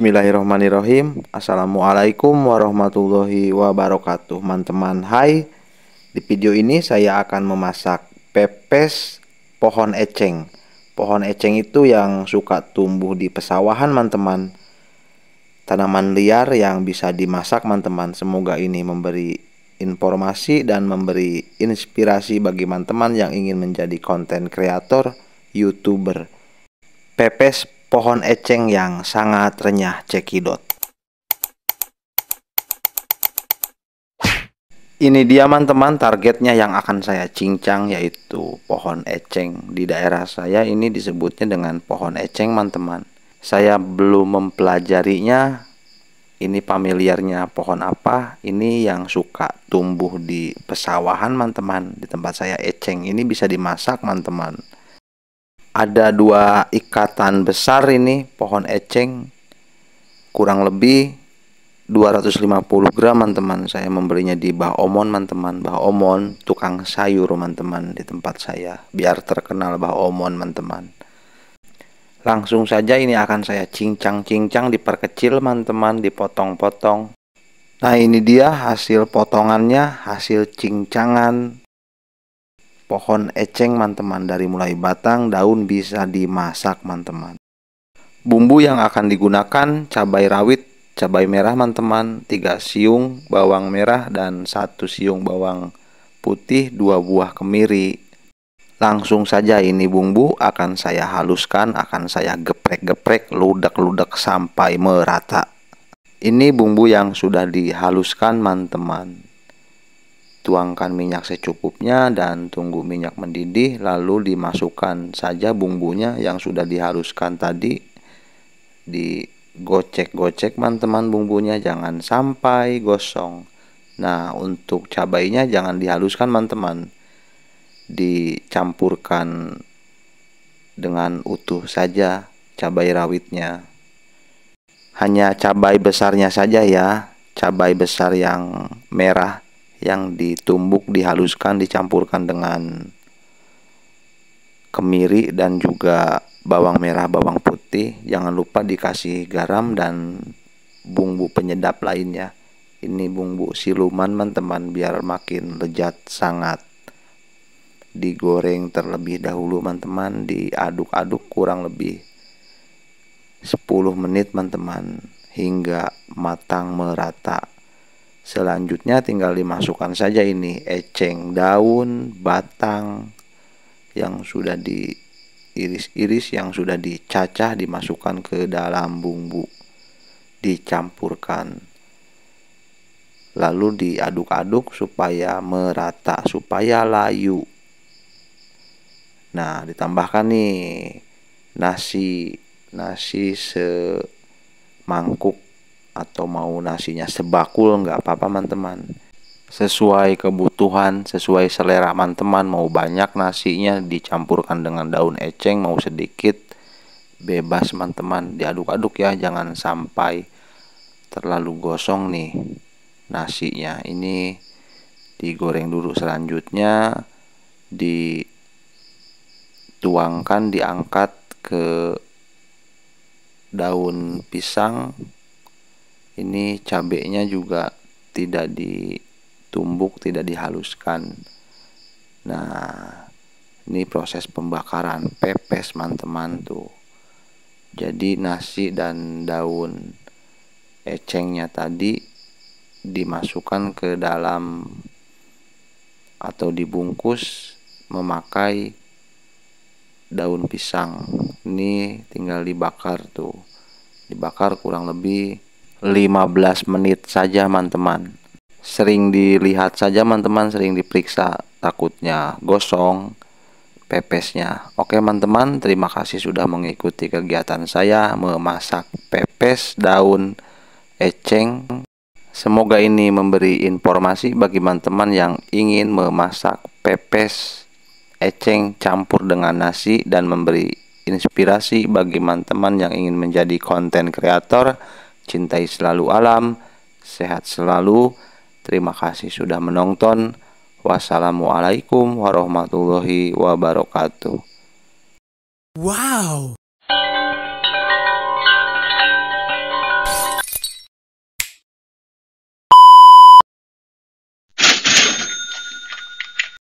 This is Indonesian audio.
Bismillahirrahmanirrahim Assalamualaikum warahmatullahi wabarakatuh teman-teman Hai Di video ini saya akan memasak pepes pohon eceng Pohon eceng itu yang suka tumbuh di pesawahan teman-teman Tanaman liar yang bisa dimasak teman-teman Semoga ini memberi informasi dan memberi inspirasi bagi teman-teman yang ingin menjadi konten kreator, youtuber Pepes pohon eceng yang sangat renyah cekidot. Ini dia teman-teman targetnya yang akan saya cincang yaitu pohon eceng. Di daerah saya ini disebutnya dengan pohon eceng teman-teman. Saya belum mempelajarinya ini familiarnya pohon apa, ini yang suka tumbuh di pesawahan teman-teman. Di tempat saya eceng ini bisa dimasak teman-teman ada dua ikatan besar ini pohon eceng kurang lebih 250 gram teman-teman saya membelinya di Bah Omon teman-teman Bah Omon tukang sayur teman-teman di tempat saya biar terkenal Bah Omon teman-teman langsung saja ini akan saya cincang-cincang diperkecil teman-teman dipotong-potong nah ini dia hasil potongannya hasil cincangan Pohon eceng teman-teman dari mulai batang daun bisa dimasak teman-teman. Bumbu yang akan digunakan cabai rawit, cabai merah teman-teman, 3 siung bawang merah dan 1 siung bawang putih, 2 buah kemiri. Langsung saja ini bumbu akan saya haluskan, akan saya geprek-geprek, ludek-ludek sampai merata. Ini bumbu yang sudah dihaluskan teman-teman tuangkan minyak secukupnya dan tunggu minyak mendidih lalu dimasukkan saja bumbunya yang sudah diharuskan tadi digocek-gocek teman-teman bumbunya jangan sampai gosong nah untuk cabainya jangan dihaluskan teman-teman dicampurkan dengan utuh saja cabai rawitnya hanya cabai besarnya saja ya cabai besar yang merah yang ditumbuk, dihaluskan, dicampurkan dengan kemiri dan juga bawang merah, bawang putih. Jangan lupa dikasih garam dan bumbu penyedap lainnya. Ini bumbu siluman teman-teman biar makin lezat sangat. Digoreng terlebih dahulu teman-teman, diaduk-aduk kurang lebih 10 menit teman-teman hingga matang merata. Selanjutnya tinggal dimasukkan saja ini eceng daun, batang yang sudah diiris-iris, yang sudah dicacah dimasukkan ke dalam bumbu. Dicampurkan. Lalu diaduk-aduk supaya merata, supaya layu. Nah, ditambahkan nih nasi nasi semangkuk atau mau nasinya sebakul nggak apa-apa teman-teman sesuai kebutuhan sesuai selera teman-teman mau banyak nasinya dicampurkan dengan daun eceng mau sedikit bebas teman-teman diaduk-aduk ya jangan sampai terlalu gosong nih nasinya ini digoreng dulu selanjutnya dituangkan diangkat ke daun pisang ini cabenya juga tidak ditumbuk tidak dihaluskan nah ini proses pembakaran pepes teman-teman tuh jadi nasi dan daun ecengnya tadi dimasukkan ke dalam atau dibungkus memakai daun pisang ini tinggal dibakar tuh dibakar kurang lebih 15 menit saja teman-teman sering dilihat saja teman-teman sering diperiksa takutnya gosong pepesnya oke teman-teman terima kasih sudah mengikuti kegiatan saya memasak pepes daun eceng semoga ini memberi informasi bagi teman-teman yang ingin memasak pepes eceng campur dengan nasi dan memberi inspirasi bagi teman-teman yang ingin menjadi konten kreator cintai selalu alam, sehat selalu. Terima kasih sudah menonton. Wassalamualaikum warahmatullahi wabarakatuh. Wow.